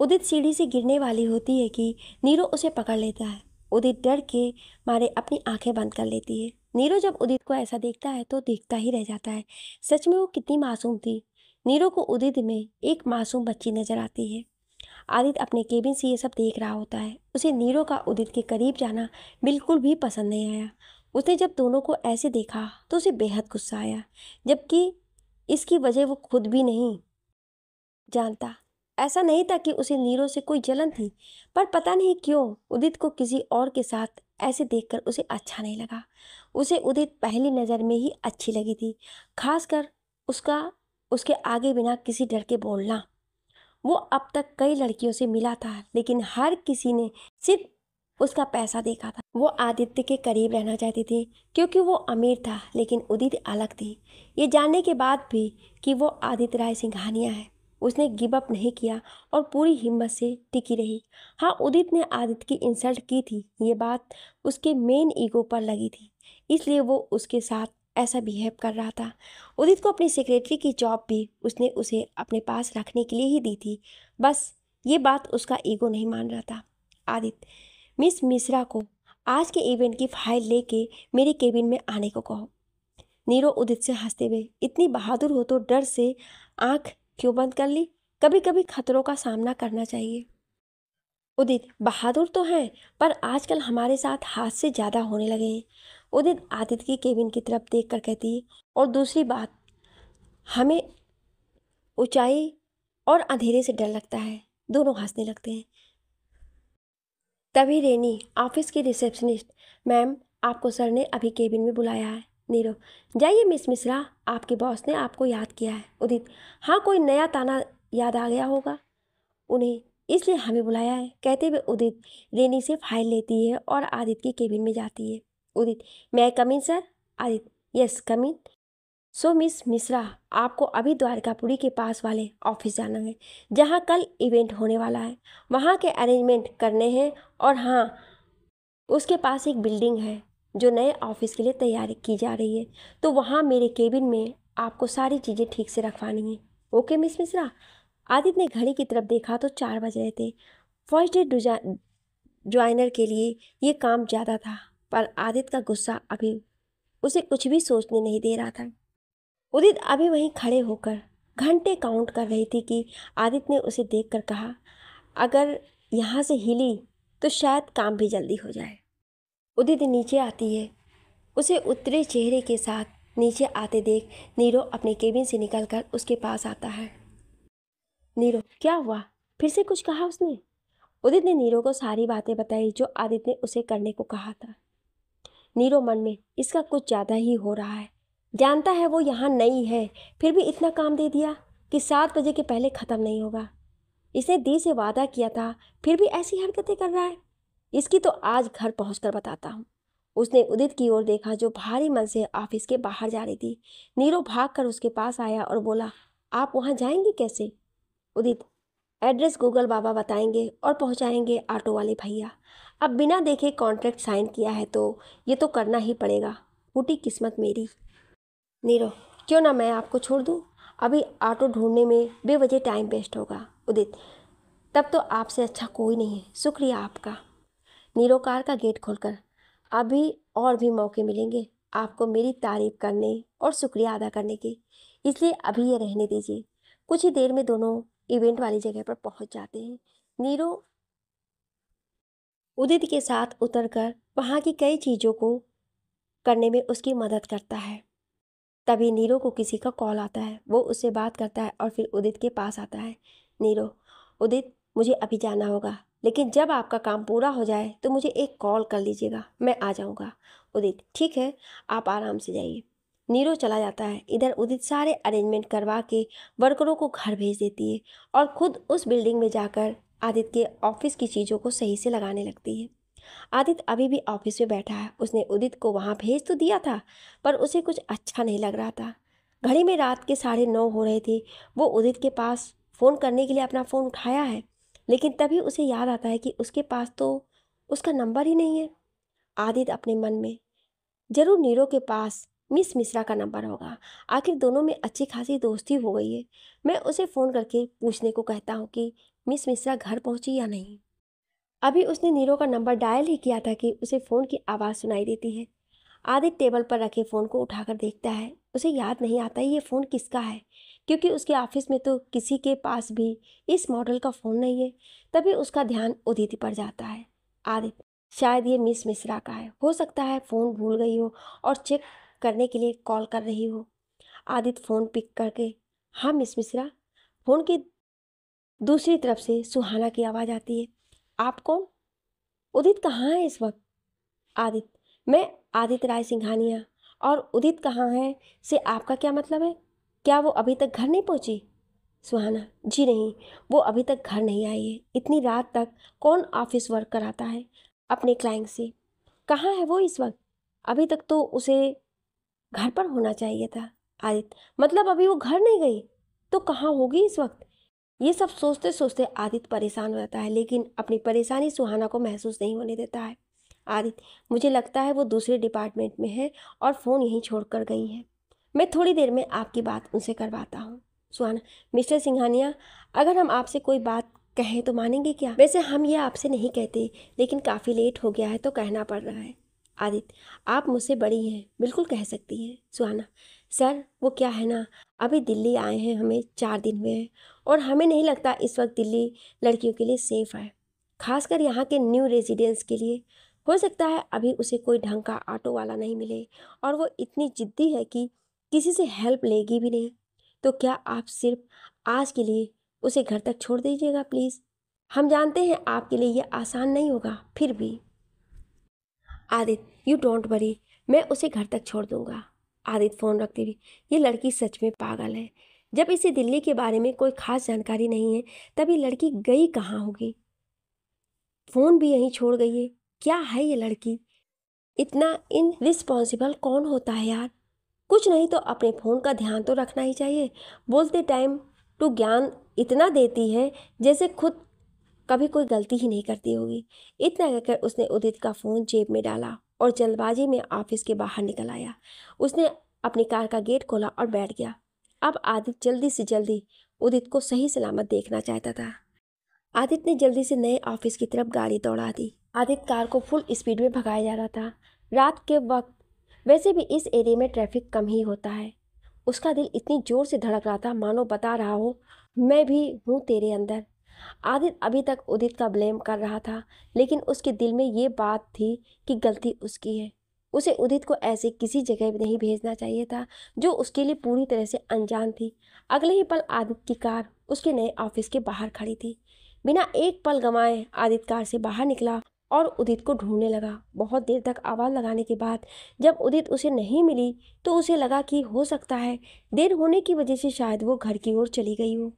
उदित सीढ़ी से गिरने वाली होती है कि नीरो उसे पकड़ लेता है उदित डर के मारे अपनी आंखें बंद कर लेती है नीरो जब उदित को ऐसा देखता है तो देखता ही रह जाता है सच में वो कितनी मासूम थी नीरो को उदित में एक मासूम बच्ची नजर आती है आदित्य अपने केबिन से ये सब देख रहा होता है उसे नीरो का उदित के करीब जाना बिल्कुल भी पसंद नहीं आया उसने जब दोनों को ऐसे देखा तो उसे बेहद गुस्सा आया जबकि इसकी वजह वो खुद भी नहीं जानता ऐसा नहीं था कि उसे नीरो से कोई जलन थी पर पता नहीं क्यों उदित को किसी और के साथ ऐसे देखकर उसे अच्छा नहीं लगा उसे उदित पहली नज़र में ही अच्छी लगी थी खासकर उसका उसके आगे बिना किसी डर के बोलना वो अब तक कई लड़कियों से मिला था लेकिन हर किसी ने सिर्फ उसका पैसा देखा था वो आदित्य के करीब रहना चाहती थी क्योंकि वो अमीर था लेकिन उदित अलग थी ये जानने के बाद भी कि वो आदित्य राय सिंघानिया है उसने गिवअप नहीं किया और पूरी हिम्मत से टिकी रही हाँ उदित ने आदित्य की इंसल्ट की थी ये बात उसके मेन ईगो पर लगी थी इसलिए वो उसके साथ ऐसा बिहेव कर रहा था उदित को अपनी सेक्रेटरी की जॉब भी उसने उसे अपने पास रखने के लिए ही दी थी बस ये बात उसका ईगो नहीं मान रहा था आदित्य मिस मिश्रा को आज के इवेंट की फाइल लेके मेरे केबिन में आने को कहो नीरो उदित से हंसते हुए इतनी बहादुर हो तो डर से आंख क्यों बंद कर ली कभी कभी खतरों का सामना करना चाहिए उदित बहादुर तो हैं पर आजकल हमारे साथ हाथ से ज़्यादा होने लगे हैं उदित आदित्य की केबिन की तरफ देख कर कहती है और दूसरी बात हमें ऊंचाई और अंधेरे से डर लगता है दोनों हंसने लगते हैं तभी रेनी ऑफिस की रिसेप्शनिस्ट मैम आपको सर ने अभी केबिन में बुलाया है नीरव जाइए मिस मिश्रा आपके बॉस ने आपको याद किया है उदित हाँ कोई नया ताना याद आ गया होगा उन्हें इसलिए हमें बुलाया है कहते हुए उदित रेनी से फाइल लेती है और आदित्य के केबिन में जाती है उदित मैं come in sir Aditya yes come in so miss Mishra आपको अभी द्वारकापुरी के पास वाले ऑफिस जाना है जहाँ कल इवेंट होने वाला है वहाँ के अरेंजमेंट करने हैं और हाँ उसके पास एक बिल्डिंग है जो नए ऑफिस के लिए तैयारी की जा रही है तो वहाँ मेरे केबिन में आपको सारी चीज़ें ठीक से रखवानी है ओके मिस मिश्रा आदित्य ने घड़ी की तरफ देखा तो चार बज रहे थे फर्स्ट डे ज्वाइनर के लिए ये काम ज़्यादा था पर आदित्य का गुस्सा अभी उसे कुछ भी सोचने नहीं दे रहा था उदित अभी वहीं खड़े होकर घंटे काउंट कर रही थी कि आदित्य ने उसे देख कहा अगर यहाँ से हिली तो शायद काम भी जल्दी हो जाए उदित नीचे आती है उसे उतरे चेहरे के साथ नीचे आते देख नीरो अपने केबिन से निकलकर उसके पास आता है नीरो क्या हुआ फिर से कुछ कहा उसने उदित ने नीरो को सारी बातें बताई जो आदित्य ने उसे करने को कहा था नीरो मन में इसका कुछ ज़्यादा ही हो रहा है जानता है वो यहाँ नहीं है फिर भी इतना काम दे दिया कि सात बजे के पहले ख़त्म नहीं होगा इसने दी से वादा किया था फिर भी ऐसी हरकतें कर रहा है इसकी तो आज घर पहुँच कर बताता हूँ उसने उदित की ओर देखा जो भारी मन से ऑफिस के बाहर जा रही थी नीरो भाग कर उसके पास आया और बोला आप वहाँ जाएंगे कैसे उदित एड्रेस गूगल बाबा बताएंगे और पहुँचाएँगे ऑटो वाले भैया अब बिना देखे कॉन्ट्रैक्ट साइन किया है तो ये तो करना ही पड़ेगा उठी किस्मत मेरी नीरो क्यों ना मैं आपको छोड़ दूँ अभी ऑटो ढूंढने में बेवजह टाइम वेस्ट होगा उदित तब तो आपसे अच्छा कोई नहीं है शुक्रिया आपका नीरो कार का गेट खोलकर अभी और भी मौके मिलेंगे आपको मेरी तारीफ करने और शुक्रिया अदा करने के इसलिए अभी ये रहने दीजिए कुछ ही देर में दोनों इवेंट वाली जगह पर पहुंच जाते हैं नीरो उदित के साथ उतरकर वहाँ की कई चीज़ों को करने में उसकी मदद करता है तभी नीरो को किसी का कॉल आता है वो उससे बात करता है और फिर उदित के पास आता है नीरो उदित मुझे अभी जाना होगा लेकिन जब आपका काम पूरा हो जाए तो मुझे एक कॉल कर लीजिएगा मैं आ जाऊँगा उदित ठीक है आप आराम से जाइए नीरो चला जाता है इधर उदित सारे अरेंजमेंट करवा के वर्करों को घर भेज देती है और खुद उस बिल्डिंग में जाकर आदित्य के ऑफिस की चीज़ों को सही से लगाने लगती है आदित्य अभी भी ऑफिस में बैठा है उसने उदित को वहाँ भेज तो दिया था पर उसे कुछ अच्छा नहीं लग रहा था घड़ी में रात के साढ़े नौ हो रहे थे वो उदित के पास फ़ोन करने के लिए अपना फ़ोन उठाया है लेकिन तभी उसे याद आता है कि उसके पास तो उसका नंबर ही नहीं है आदित्य अपने मन में ज़रूर नीरो के पास मिस मिश्रा का नंबर होगा आखिर दोनों में अच्छी खासी दोस्ती हो गई है मैं उसे फ़ोन करके पूछने को कहता हूँ कि मिस मिश्रा घर पहुँची या नहीं अभी उसने नीरो का नंबर डायल ही किया था कि उसे फ़ोन की आवाज़ सुनाई देती है आदित्य टेबल पर रखे फ़ोन को उठाकर देखता है उसे याद नहीं आता ये फ़ोन किसका है क्योंकि उसके ऑफिस में तो किसी के पास भी इस मॉडल का फ़ोन नहीं है तभी उसका ध्यान उदिति पर जाता है आदित्य शायद ये मिस मिश्रा का है हो सकता है फ़ोन भूल गई हो और चेक करने के लिए कॉल कर रही हो आदित्य फ़ोन पिक करके हाँ मिस मिश्रा फ़ोन की दूसरी तरफ से सुहाना की आवाज़ आती है आप कौन उदित कहाँ है इस वक्त आदित्य मैं आदित्य राय सिंघानिया और उदित कहाँ है से आपका क्या मतलब है क्या वो अभी तक घर नहीं पहुँची सुहाना जी नहीं वो अभी तक घर नहीं आई है इतनी रात तक कौन ऑफिस वर्क कराता है अपने क्लाइंट से कहाँ है वो इस वक्त अभी तक तो उसे घर पर होना चाहिए था आदित्य मतलब अभी वो घर नहीं गई तो कहाँ होगी इस वक्त ये सब सोचते सोचते आदित्य परेशान हो जाता है लेकिन अपनी परेशानी सुहाना को महसूस नहीं होने देता है आदित्य मुझे लगता है वो दूसरे डिपार्टमेंट में है और फ़ोन यहीं छोड़ कर गई है मैं थोड़ी देर में आपकी बात उनसे करवाता हूँ सुहाना मिस्टर सिंघानिया अगर हम आपसे कोई बात कहें तो मानेंगे क्या वैसे हम ये आपसे नहीं कहते लेकिन काफ़ी लेट हो गया है तो कहना पड़ रहा है आदित्य आप मुझसे बड़ी हैं बिल्कुल कह सकती हैं सुहाना सर वो क्या है ना अभी दिल्ली आए हैं हमें चार दिन हुए हैं और हमें नहीं लगता इस वक्त दिल्ली लड़कियों के लिए सेफ़ है खासकर यहाँ के न्यू रेजिडेंस के लिए हो सकता है अभी उसे कोई ढंग का ऑटो वाला नहीं मिले और वो इतनी ज़िद्दी है कि किसी से हेल्प लेगी भी नहीं तो क्या आप सिर्फ आज के लिए उसे घर तक छोड़ दीजिएगा प्लीज़ हम जानते हैं आपके लिए यह आसान नहीं होगा फिर भी आदित्य यू डोंट वरी मैं उसे घर तक छोड़ दूँगा आदित्य फ़ोन रखते हुए ये लड़की सच में पागल है जब इसे दिल्ली के बारे में कोई खास जानकारी नहीं है तब ये लड़की गई कहाँ होगी फ़ोन भी यहीं छोड़ गई है क्या है ये लड़की इतना इन रिस्पॉन्सिबल कौन होता है यार कुछ नहीं तो अपने फ़ोन का ध्यान तो रखना ही चाहिए बोलते टाइम टू तो ज्ञान इतना देती है जैसे खुद कभी कोई गलती ही नहीं करती होगी इतना कहकर उसने उदित का फ़ोन जेब में डाला और जल्दबाजी में ऑफिस के बाहर निकल आया उसने अपनी कार का गेट खोला और बैठ गया अब आदित्य जल्दी से जल्दी उदित को सही सलामत देखना चाहता था आदित्य ने जल्दी से नए ऑफिस की तरफ गाड़ी दौड़ा दी आदित्य कार को फुल स्पीड में भगाया जा रहा था रात के वक्त वैसे भी इस एरिए में ट्रैफिक कम ही होता है उसका दिल इतनी ज़ोर से धड़क रहा था मानो बता रहा हो मैं भी हूँ तेरे अंदर आदित्य अभी तक उदित का ब्लेम कर रहा था लेकिन उसके दिल में ये बात थी कि गलती उसकी है उसे उदित को ऐसे किसी जगह नहीं भेजना चाहिए था जो उसके लिए पूरी तरह से अनजान थी अगले ही पल आदित्य की कार उसके नए ऑफिस के बाहर खड़ी थी बिना एक पल गंवाए आदित्य कार से बाहर निकला और उदित को ढूंढने लगा बहुत देर तक आवाज़ लगाने के बाद जब उदित उसे नहीं मिली तो उसे लगा कि हो सकता है देर होने की वजह से शायद वो घर की ओर चली गई हो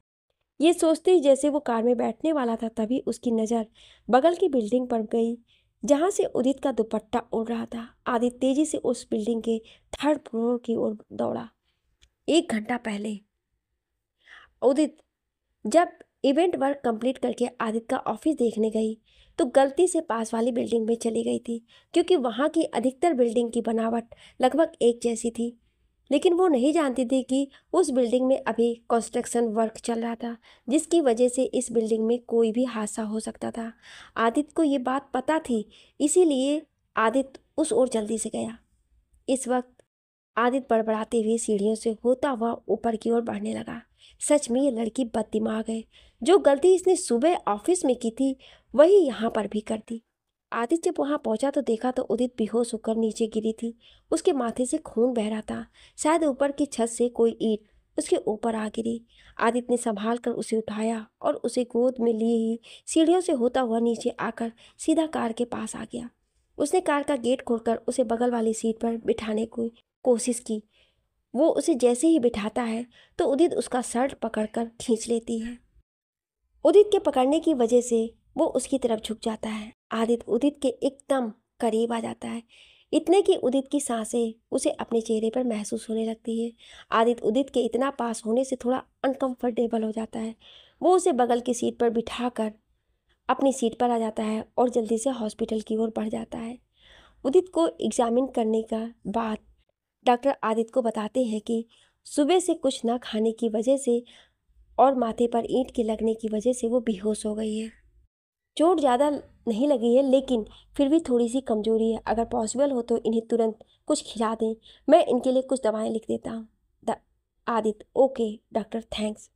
ये सोचते ही जैसे वो कार में बैठने वाला था तभी उसकी नज़र बगल की बिल्डिंग पर गई जहाँ से उदित का दुपट्टा उड़ रहा था आदित्य तेजी से उस बिल्डिंग के थर्ड फ्लोर की ओर दौड़ा एक घंटा पहले उदित जब इवेंट वर्क कंप्लीट करके आदित्य का ऑफिस देखने गई तो गलती से पास वाली बिल्डिंग में चली गई थी क्योंकि वहाँ की अधिकतर बिल्डिंग की बनावट लगभग एक जैसी थी लेकिन वो नहीं जानती थी कि उस बिल्डिंग में अभी कंस्ट्रक्शन वर्क चल रहा था जिसकी वजह से इस बिल्डिंग में कोई भी हादसा हो सकता था आदित्य को ये बात पता थी इसीलिए आदित्य उस ओर जल्दी से गया इस वक्त आदित्य बड़बड़ाते हुए सीढ़ियों से होता हुआ ऊपर की ओर बढ़ने लगा सच में ये लड़की बददिमाग है जो गलती इसने सुबह ऑफिस में की थी वही यहाँ पर भी कर दी आदित्य जब वहाँ पहुँचा तो देखा तो उदित बेहोश होकर नीचे गिरी थी उसके माथे से खून बह रहा था शायद ऊपर की छत से कोई ईट उसके ऊपर आ गिरी आदित्य ने संभाल कर उसे उठाया और उसे गोद में लिए ही सीढ़ियों से होता हुआ नीचे आकर सीधा कार के पास आ गया उसने कार का गेट खोलकर उसे बगल वाली सीट पर बिठाने की कोशिश की वो उसे जैसे ही बिठाता है तो उदित उसका शर्ट पकड़कर खींच लेती है उदित के पकड़ने की वजह से वो उसकी तरफ झुक जाता है आदित्य उदित के एकदम करीब आ जाता है इतने की उदित की सांसें उसे अपने चेहरे पर महसूस होने लगती है आदित्य उदित के इतना पास होने से थोड़ा अनकंफर्टेबल हो जाता है वो उसे बगल की सीट पर बिठा कर अपनी सीट पर आ जाता है और जल्दी से हॉस्पिटल की ओर बढ़ जाता है उदित को एग्जामिन करने का बाद डॉक्टर आदित्य को बताते हैं कि सुबह से कुछ ना खाने की वजह से और माथे पर ईंट के लगने की वजह से वो बेहोश हो गई है चोट ज़्यादा नहीं लगी है लेकिन फिर भी थोड़ी सी कमज़ोरी है अगर पॉसिबल हो तो इन्हें तुरंत कुछ खिला दें मैं इनके लिए कुछ दवाएं लिख देता हूँ Aditya okay doctor thanks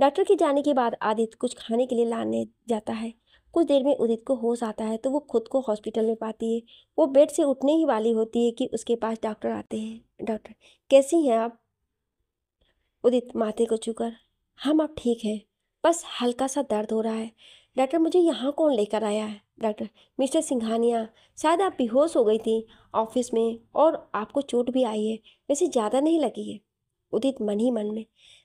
doctor के जाने के बाद आदित्य कुछ खाने के लिए लाने जाता है कुछ देर में उदित को होश आता है तो वो खुद को हॉस्पिटल में पाती है वो बेड से उठने ही वाली होती है कि उसके पास डॉक्टर आते हैं डॉक्टर कैसी हैं आप उदित माथे को छूकर हम आप ठीक हैं बस हल्का सा दर्द हो रहा है डॉक्टर मुझे यहाँ कौन लेकर आया है डॉक्टर मिस्टर सिंघानिया शायद आप बेहोश हो गई थी ऑफिस में और आपको चोट भी आई है वैसे ज़्यादा नहीं लगी है उदित मन ही मन में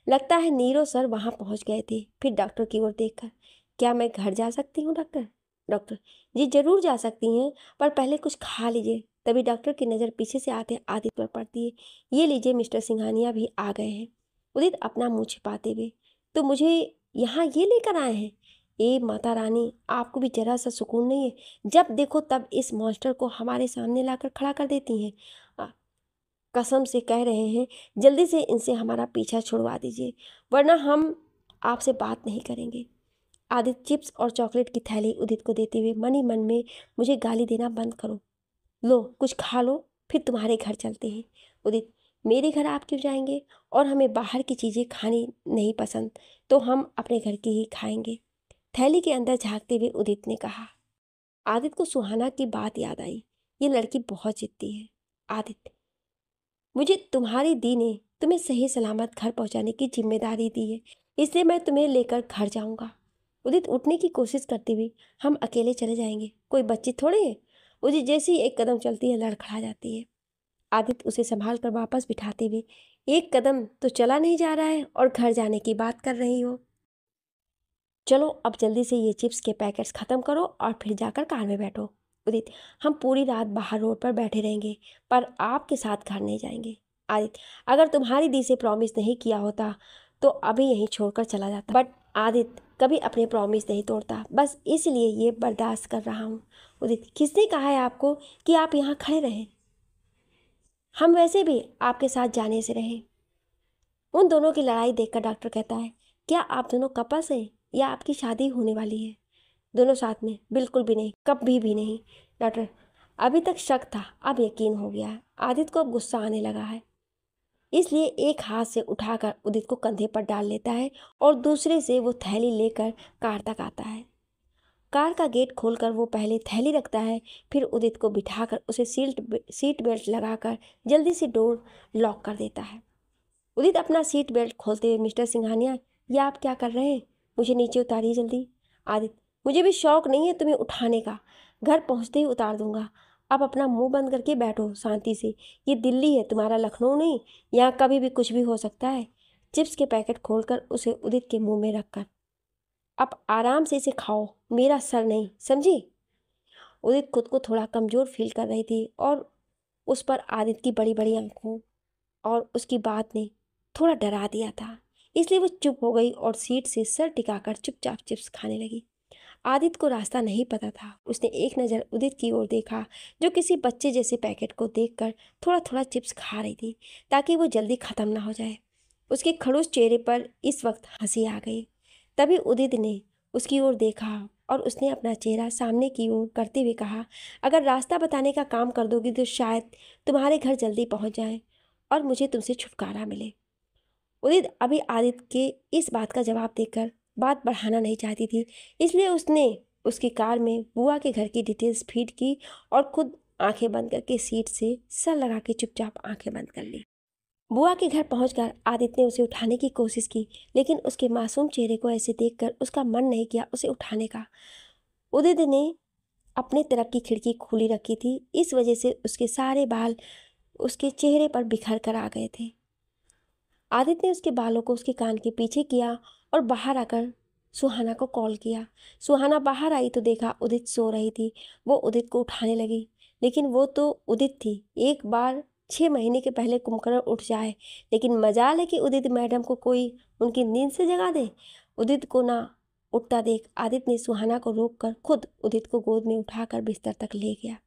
लगता है नीरो सर वहाँ पहुँच गए थे फिर डॉक्टर की ओर देखकर क्या मैं घर जा सकती हूँ डॉक्टर डॉक्टर जी ज़रूर जा सकती हैं पर पहले कुछ खा लीजिए तभी डॉक्टर की नज़र पीछे से आते आदित पर पड़ती है ये लीजिए मिस्टर सिंघानिया भी आ गए हैं उदित अपना मुँह छिपाते हुए तो मुझे यहाँ ये लेकर आए हैं ए माता रानी आपको भी जरा सा सुकून नहीं है जब देखो तब इस मॉन्स्टर को हमारे सामने लाकर खड़ा कर देती हैं कसम से कह रहे हैं जल्दी से इनसे हमारा पीछा छुड़वा दीजिए वरना हम आपसे बात नहीं करेंगे आदित्य चिप्स और चॉकलेट की थैली उदित को देते हुए मन ही मन में मुझे गाली देना बंद करो लो कुछ खा लो फिर तुम्हारे घर चलते हैं उदित मेरे घर आप क्यों जाएंगे और हमें बाहर की चीज़ें खानी नहीं पसंद तो हम अपने घर की ही खाएंगे थैली के अंदर झांकते हुए उदित ने कहा आदित्य को सुहाना की बात याद आई ये लड़की बहुत जिद्दी है आदित्य मुझे तुम्हारी दी ने तुम्हें सही सलामत घर पहुंचाने की जिम्मेदारी दी है इसलिए मैं तुम्हें लेकर घर जाऊंगा उदित उठने की कोशिश करते हुए हम अकेले चले जाएंगे कोई बच्ची थोड़े है उदित जैसे ही एक कदम चलती है लड़खड़ा जाती है आदित्य उसे संभाल कर वापस बिठाते हुए एक कदम तो चला नहीं जा रहा है और घर जाने की बात कर रही हो चलो अब जल्दी से ये चिप्स के पैकेट्स ख़त्म करो और फिर जाकर कार में बैठो उदित हम पूरी रात बाहर रोड पर बैठे रहेंगे पर आपके साथ घर नहीं जाएंगे आदित्य अगर तुम्हारी दी से प्रॉमिस नहीं किया होता तो अभी यहीं छोड़कर चला जाता बट आदित्य कभी अपने प्रॉमिस नहीं तोड़ता बस इसलिए ये बर्दाश्त कर रहा हूँ उदित किसने कहा है आपको कि आप यहाँ खड़े रहें हम वैसे भी आपके साथ जाने से रहे उन दोनों की लड़ाई देखकर डॉक्टर कहता है क्या आप दोनों कपल्स हैं या आपकी शादी होने वाली है दोनों साथ में बिल्कुल भी नहीं कभी भी नहीं डॉक्टर अभी तक शक था अब यकीन हो गया है आदित्य को अब गुस्सा आने लगा है इसलिए एक हाथ से उठाकर उदित को कंधे पर डाल लेता है और दूसरे से वो थैली लेकर कार तक आता है कार का गेट खोलकर वो पहले थैली रखता है फिर उदित को बिठाकर उसे सीट सीट बेल्ट लगाकर जल्दी से डोर लॉक कर देता है उदित अपना सीट बेल्ट खोलते हुए मिस्टर सिंघानिया ये आप क्या कर रहे हैं मुझे नीचे उतारिए जल्दी आदित्य मुझे भी शौक नहीं है तुम्हें उठाने का घर पहुंचते ही उतार दूंगा अब अपना मुंह बंद करके बैठो शांति से ये दिल्ली है तुम्हारा लखनऊ नहीं यहाँ कभी भी कुछ भी हो सकता है चिप्स के पैकेट खोलकर उसे उदित के मुंह में रखकर अब आराम से इसे खाओ मेरा सर नहीं समझी उदित खुद को थोड़ा कमज़ोर फील कर रही थी और उस पर आदित्य की बड़ी बड़ी आंखों और उसकी बात ने थोड़ा डरा दिया था इसलिए वो चुप हो गई और सीट से सर टिकाकर चुपचाप चिप्स खाने लगी आदित को रास्ता नहीं पता था उसने एक नज़र उदित की ओर देखा जो किसी बच्चे जैसे पैकेट को देखकर थोड़ा थोड़ा चिप्स खा रही थी ताकि वो जल्दी ख़त्म ना हो जाए उसके खड़ूस चेहरे पर इस वक्त हंसी आ गई तभी उदित ने उसकी ओर देखा और उसने अपना चेहरा सामने की ओर करते हुए कहा अगर रास्ता बताने का काम कर दोगी तो शायद तुम्हारे घर जल्दी पहुंच जाए और मुझे तुमसे छुटकारा मिले उदित अभी आदित्य के इस बात का जवाब देकर बात बढ़ाना नहीं चाहती थी इसलिए उसने उसकी कार में बुआ के घर की डिटेल्स फीड की और खुद आंखें बंद करके सीट से सर लगा के चुपचाप आंखें बंद कर ली बुआ के घर पहुंचकर आदित्य ने उसे उठाने की कोशिश की लेकिन उसके मासूम चेहरे को ऐसे देखकर उसका मन नहीं किया उसे उठाने का उदित ने अपने तरफ की खिड़की खुली रखी थी इस वजह से उसके सारे बाल उसके चेहरे पर बिखर कर आ गए थे आदित्य ने उसके बालों को उसके कान के पीछे किया और बाहर आकर सुहाना को कॉल किया सुहाना बाहर आई तो देखा उदित सो रही थी वो उदित को उठाने लगी लेकिन वो तो उदित थी एक बार छः महीने के पहले कुंभकर्ण उठ जाए लेकिन मजाल है कि उदित मैडम को कोई उनकी नींद से जगा दे उदित को ना उठता देख आदित्य ने सुहाना को रोककर खुद उदित को गोद में उठाकर बिस्तर तक ले गया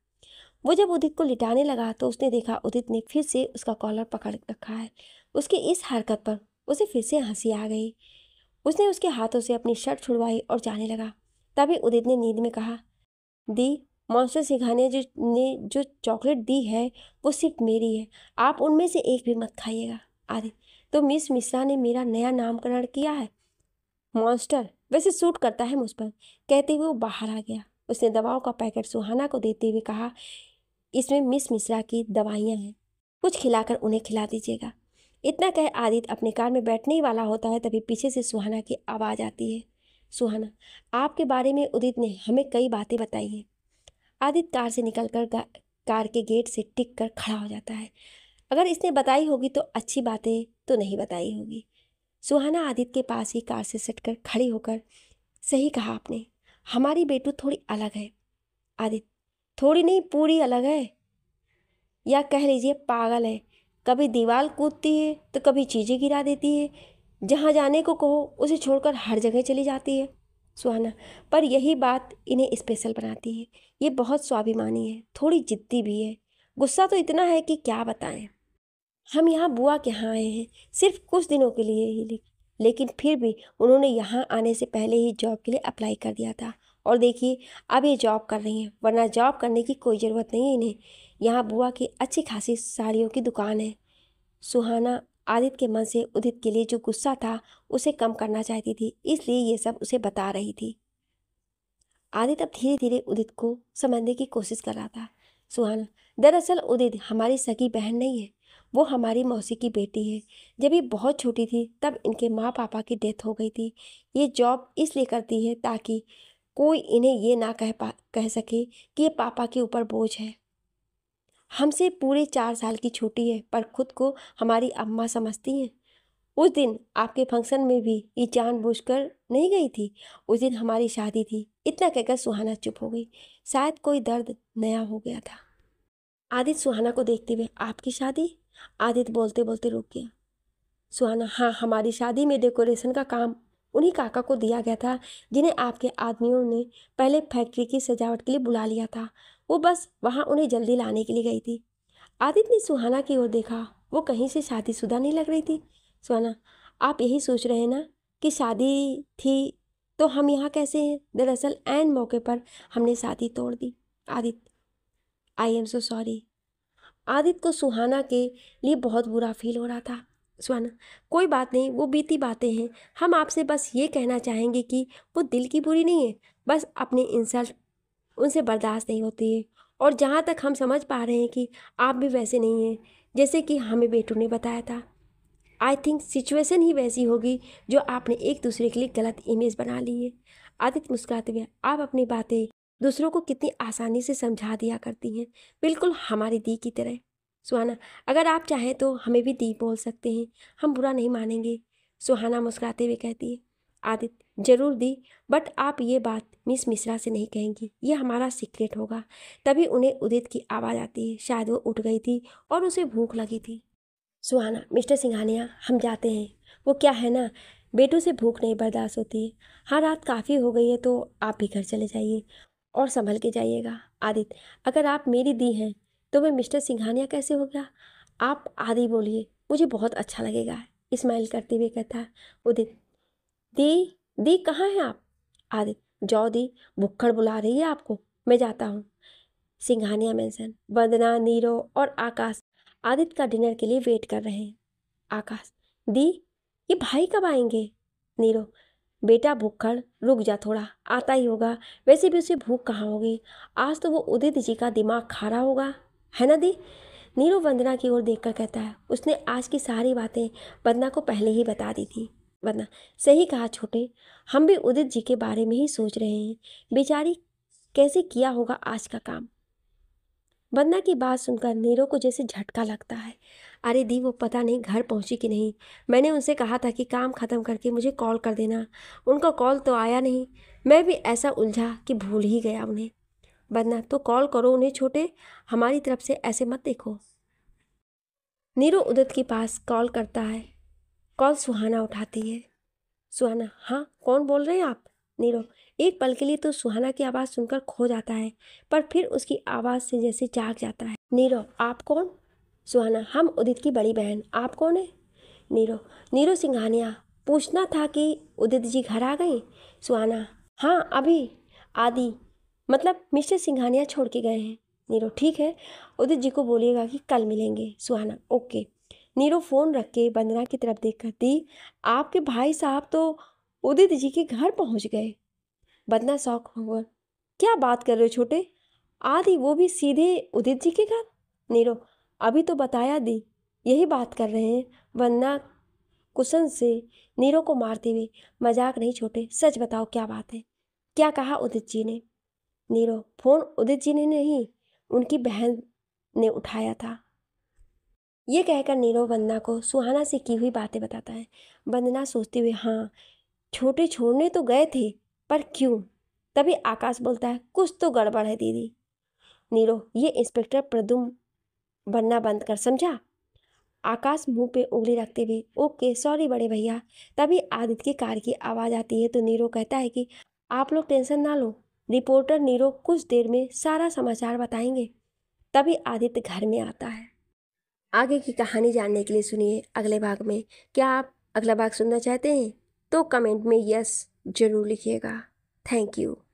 वो जब उदित को लिटाने लगा तो उसने देखा उदित ने फिर से उसका कॉलर पकड़ रखा है उसकी इस हरकत पर उसे फिर से हंसी आ गई उसने उसके हाथों से अपनी शर्ट छुड़वाई और जाने लगा तभी उदित ने नींद में कहा दी मॉन्स्टर सिखाने जो ने जो चॉकलेट दी है वो सिर्फ मेरी है आप उनमें से एक भी मत खाइएगा आदि तो मिस मिश्रा ने मेरा नया नामकरण किया है मॉन्स्टर वैसे सूट करता है मुझ पर कहते हुए वो बाहर आ गया उसने दवाओं का पैकेट सुहाना को देते हुए कहा इसमें मिस मिश्रा की दवाइयाँ हैं कुछ खिलाकर उन्हें खिला दीजिएगा इतना कह आदित्य अपनी कार में बैठने ही वाला होता है तभी पीछे से सुहाना की आवाज़ आती है सुहाना आपके बारे में उदित ने हमें कई बातें बताई हैं आदित्य कार से निकल कर कार के गेट से टिक कर खड़ा हो जाता है अगर इसने बताई होगी तो अच्छी बातें तो नहीं बताई होगी सुहाना आदित्य के पास ही कार से सट कर खड़ी होकर सही कहा आपने हमारी बेटू थोड़ी अलग है आदित्य थोड़ी नहीं पूरी अलग है या कह लीजिए पागल है कभी दीवार कूदती है तो कभी चीज़ें गिरा देती है जहाँ जाने को कहो उसे छोड़कर हर जगह चली जाती है सुहाना पर यही बात इन्हें स्पेशल बनाती है ये बहुत स्वाभिमानी है थोड़ी जिद्दी भी है गुस्सा तो इतना है कि क्या बताएं हम यहाँ बुआ के यहाँ आए हैं सिर्फ कुछ दिनों के लिए ही लेकिन फिर भी उन्होंने यहाँ आने से पहले ही जॉब के लिए अप्लाई कर दिया था और देखिए अब ये जॉब कर रही हैं वरना जॉब करने की कोई ज़रूरत नहीं है इन्हें यहाँ बुआ की अच्छी खासी साड़ियों की दुकान है सुहाना आदित्य के मन से उदित के लिए जो गुस्सा था उसे कम करना चाहती थी इसलिए ये सब उसे बता रही थी आदित्य अब धीरे धीरे उदित को समझने की कोशिश कर रहा था सुहाना दरअसल उदित हमारी सगी बहन नहीं है वो हमारी मौसी की बेटी है जब ये बहुत छोटी थी तब इनके माँ पापा की डेथ हो गई थी ये जॉब इसलिए करती है ताकि कोई इन्हें ये ना कह पा कह सके कि ये पापा के ऊपर बोझ है हमसे पूरे चार साल की छोटी है पर खुद को हमारी अम्मा समझती हैं उस दिन आपके फंक्शन में भी ये जानबूझकर नहीं गई थी उस दिन हमारी शादी थी इतना कहकर सुहाना चुप हो गई शायद कोई दर्द नया हो गया था आदित्य सुहाना को देखते हुए आपकी शादी आदित्य बोलते बोलते रुक गया सुहाना हाँ हमारी शादी में डेकोरेशन का काम उन्हीं काका को दिया गया था जिन्हें आपके आदमियों ने पहले फैक्ट्री की सजावट के लिए बुला लिया था वो बस वहाँ उन्हें जल्दी लाने के लिए गई थी आदित्य ने सुहाना की ओर देखा वो कहीं से शादीशुदा नहीं लग रही थी सुहाना आप यही सोच रहे हैं ना कि शादी थी तो हम यहाँ कैसे हैं दरअसल एन मौके पर हमने शादी तोड़ दी Aditya I am so sorry Aditya को सुहाना के लिए बहुत बुरा फील हो रहा था सुहाना कोई बात नहीं वो बीती बातें हैं हम आपसे बस ये कहना चाहेंगे कि वो दिल की बुरी नहीं है बस अपने इंसल्ट उनसे बर्दाश्त नहीं होती है और जहाँ तक हम समझ पा रहे हैं कि आप भी वैसे नहीं हैं जैसे कि हमें बेटू ने बताया था आई थिंक सिचुएशन ही वैसी होगी जो आपने एक दूसरे के लिए गलत इमेज बना ली है आदित्य मुस्कुराते हुए आप अपनी बातें दूसरों को कितनी आसानी से समझा दिया करती हैं बिल्कुल हमारी दी की तरह सुहाना अगर आप चाहें तो हमें भी दी बोल सकते हैं हम बुरा नहीं मानेंगे सुहाना मुस्कुराते हुए कहती है आदित्य जरूर दी बट आप ये बात मिस मिश्रा से नहीं कहेंगी ये हमारा सीक्रेट होगा तभी उन्हें उदित की आवाज़ आती है शायद वो उठ गई थी और उसे भूख लगी थी सुहाना मिस्टर सिंघानिया हम जाते हैं वो क्या है ना बेटों से भूख नहीं बर्दाश्त होती है हाँ रात काफ़ी हो गई है तो आप भी घर चले जाइए और संभल के जाइएगा आदित्य अगर आप मेरी दी हैं तो मैं मिस्टर सिंघानिया कैसे हो गया आप आदि बोलिए मुझे बहुत अच्छा लगेगा स्माइल करते हुए कहता है उदित दी दी कहाँ हैं आप आदि जाओ दी भुक्खड़ बुला रही है आपको मैं जाता हूँ सिंघानिया मैंसन वंदना नीरो और आकाश आदित्य का डिनर के लिए वेट कर रहे हैं आकाश दी ये भाई कब आएंगे नीरो बेटा भुक्खड़ रुक जा थोड़ा आता ही होगा वैसे भी उसे भूख कहाँ होगी आज तो वो उदित जी का दिमाग खा रहा होगा है ना दी नीरू वंदना की ओर देखकर कहता है उसने आज की सारी बातें वंदना को पहले ही बता दी थी वंदना सही कहा छोटे हम भी उदित जी के बारे में ही सोच रहे हैं बेचारी कैसे किया होगा आज का काम वंदना की बात सुनकर नीरो को जैसे झटका लगता है अरे दी वो पता नहीं घर पहुंची कि नहीं मैंने उनसे कहा था कि काम ख़त्म करके मुझे कॉल कर देना उनका कॉल तो आया नहीं मैं भी ऐसा उलझा कि भूल ही गया उन्हें बदना तो कॉल करो उन्हें छोटे हमारी तरफ से ऐसे मत देखो नीरू उदत के पास कॉल करता है कॉल सुहाना उठाती है सुहाना हाँ कौन बोल रहे हैं आप नीरो एक पल के लिए तो सुहाना की आवाज़ सुनकर खो जाता है पर फिर उसकी आवाज़ से जैसे जाग जाता है नीरो आप कौन सुहाना हम उदित की बड़ी बहन आप कौन है नीरो नीरो सिंघानिया पूछना था कि उदित जी घर आ गए सुहाना हाँ अभी आदि मतलब मिस्टर सिंघानिया छोड़ के गए हैं नीरो ठीक है उदित जी को बोलिएगा कि कल मिलेंगे सुहाना ओके नीरो फ़ोन रख के वंदना की तरफ देख कर दी आपके भाई साहब तो उदित जी के घर पहुंच गए वंदना शौक हुआ क्या बात कर रहे हो छोटे आदि वो भी सीधे उदित जी के घर नीरो अभी तो बताया दी यही बात कर रहे हैं वंदना कुशन से नीरो को मारते हुए मजाक नहीं छोटे सच बताओ क्या बात है क्या कहा उदित जी ने नीरो फोन उदित जी ने नहीं उनकी बहन ने उठाया था ये कहकर नीरो वंदना को सुहाना से की हुई बातें बताता है वंदना सोचते हुए हाँ छोटे छोड़ने तो गए थे पर क्यों तभी आकाश बोलता है कुछ तो गड़बड़ है दीदी नीरो ये इंस्पेक्टर प्रदुम बनना बंद कर समझा आकाश मुंह पे उंगली रखते हुए ओके सॉरी बड़े भैया तभी आदित्य की कार की आवाज़ आती है तो नीरो कहता है कि आप लोग टेंशन ना लो रिपोर्टर नीरो कुछ देर में सारा समाचार बताएंगे तभी आदित्य घर में आता है आगे की कहानी जानने के लिए सुनिए अगले भाग में क्या आप अगला भाग सुनना चाहते हैं तो कमेंट में यस ज़रूर लिखिएगा थैंक यू